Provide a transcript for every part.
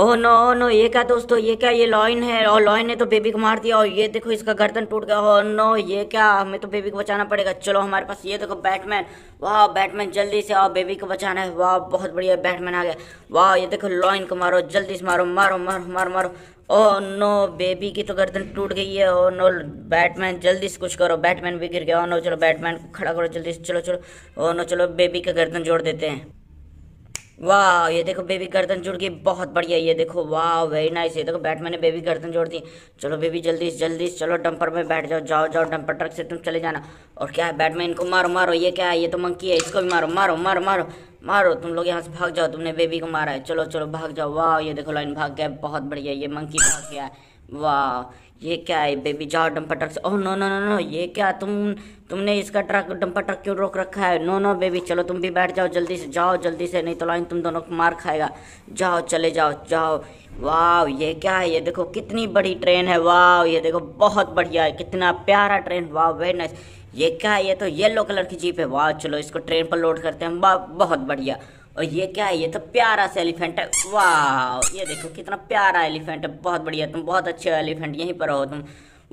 ओह no no ये क्या दोस्तों ये क्या ये लॉइन है और लॉइन ने तो बेबी को मार दिया और ये देखो इसका गर्दन टूट गया और नो ये क्या हमें तो बेबी को बचाना पड़ेगा चलो हमारे पास ये देखो बैटमैन वाह बैटमैन जल्दी से आओ बेबी को बचाना है वाह बहुत बढ़िया बैटमैन आ गया वाह ये देखो लॉइन को मारो जल्दी से मारो मारो मारो मारो मारो ओ नो बेबी की तो गर्दन टूट गई है ओ नो बैटमैन जल्दी से कुछ करो बैटमैन भी गिर गया और नो चलो बैटमैन को खड़ा करो जल्दी से चलो चलो ओ नो चलो बेबी का गर्दन जोड़ देते हैं वाह ये देखो बेबी गर्दन जुड़ गई बहुत बढ़िया ये देखो वाह वेरी नाइस ये देखो बैटमैन ने बेबी गर्दन जोड़ दी चलो बेबी जल्दी से जल्दी से चलो डंपर में बैठ जाओ जाओ जाओ डंपर ट्रक से तुम चले जाना और क्या है बैटमैन इनको मारो मारो ये क्या है ये तो मंकी है इसको भी मारो मारो मारो मारो मारो तुम लोग यहाँ से भाग जाओ तुमने बेबी को मारा है चलो चलो भाग जाओ वाह ये देखो लाइन भाग गया बहुत बढ़िया ये मंकी भाग गया है वाह ये क्या है बेबी जाओ डंपर ट्रक से oh no no no no ये क्या तुम तुमने इसका ट्रक डंपर ट्रक क्यों रोक रखा है नो नो बेबी चलो तुम भी बैठ जाओ जल्दी से जाओ जल्दी से नहीं तो लाइन तुम दोनों को मार खाएगा जाओ चले जाओ जाओ वाह ये क्या है ये देखो कितनी बड़ी ट्रेन है वाह ये देखो बहुत बढ़िया है कितना प्यारा ट्रेन वाह वेरी नाइस ये क्या है ये तो येलो कलर की जीप है वाह चलो इसको ट्रेन पर लोड करते हैं वाह बहुत बढ़िया और ये क्या है ये तो प्यारा सा एलिफेंट है वाह ये देखो कितना प्यारा एलिफेंट है बहुत बढ़िया तुम बहुत अच्छे एलिफेंट यहीं पर हो तुम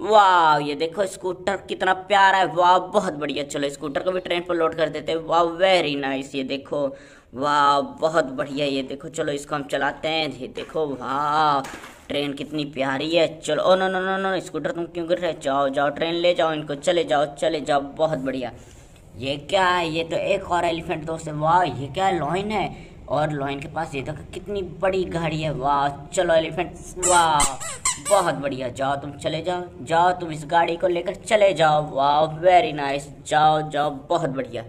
वाह ये देखो स्कूटर कितना प्यारा है वाह बहुत बढ़िया चलो स्कूटर को भी ट्रेन पर लोड कर देते हैं वाह वेरी नाइस ये देखो वाह बहुत बढ़िया ये देखो चलो इसको हम चलाते हैं ये देखो वाह ट्रेन कितनी प्यारी है चलो oh no no no no scooter तुम क्यों कर रहे जाओ जाओ ट्रेन ले जाओ इनको चले जाओ चले जाओ बहुत बढ़िया ये क्या है ये तो एक और एलिफेंट दोस्त है वाह ये क्या लॉइन है और लॉइन के पास ये देखो कितनी बड़ी गाड़ी है वाह चलो एलिफेंट वाह बहुत बढ़िया जाओ तुम चले जाओ जाओ तुम इस गाड़ी को लेकर चले जाओ वाह वेरी नाइस जाओ जाओ बहुत बढ़िया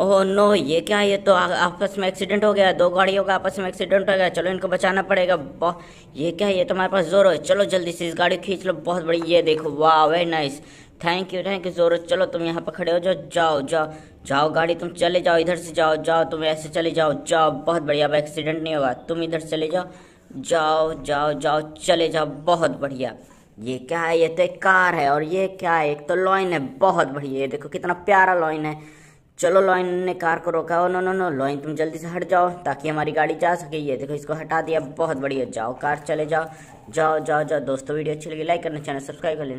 ओह नो ये क्या ये तो आपस में एक्सीडेंट हो गया दो गाड़ियों का आपस में एक्सीडेंट हो गया चलो इनको बचाना पड़ेगा ये क्या ये तुम्हारे तो पास जोर हो चलो जल्दी से इस गाड़ी खींच लो बहुत बढ़िया ये देखो वाह very nice thank you thank you जोरो चलो तुम यहाँ पर खड़े हो जाओ जाओ जाओ जाओ गाड़ी तुम चले जाओ इधर से जाओ जाओ तुम ऐसे चले जाओ जाओ बहुत बढ़िया अब एक्सीडेंट नहीं होगा तुम इधर चले जाओ जाओ जाओ जाओ चले जाओ बहुत बढ़िया ये क्या है ये तो एक कार है और ये क्या है एक तो लॉइन है बहुत बढ़िया ये देखो कितना प्यारा लॉइन है चलो लॉइन ने कार को रोका oh no no no lion तुम जल्दी से हट जाओ ताकि हमारी गाड़ी जा सके ये देखो इसको हटा दिया बहुत बढ़िया जाओ कार चले जाओ जाओ जाओ जाओ दोस्तों वीडियो अच्छी लगी लाइक करना चैनल सब्सक्राइब कर लेना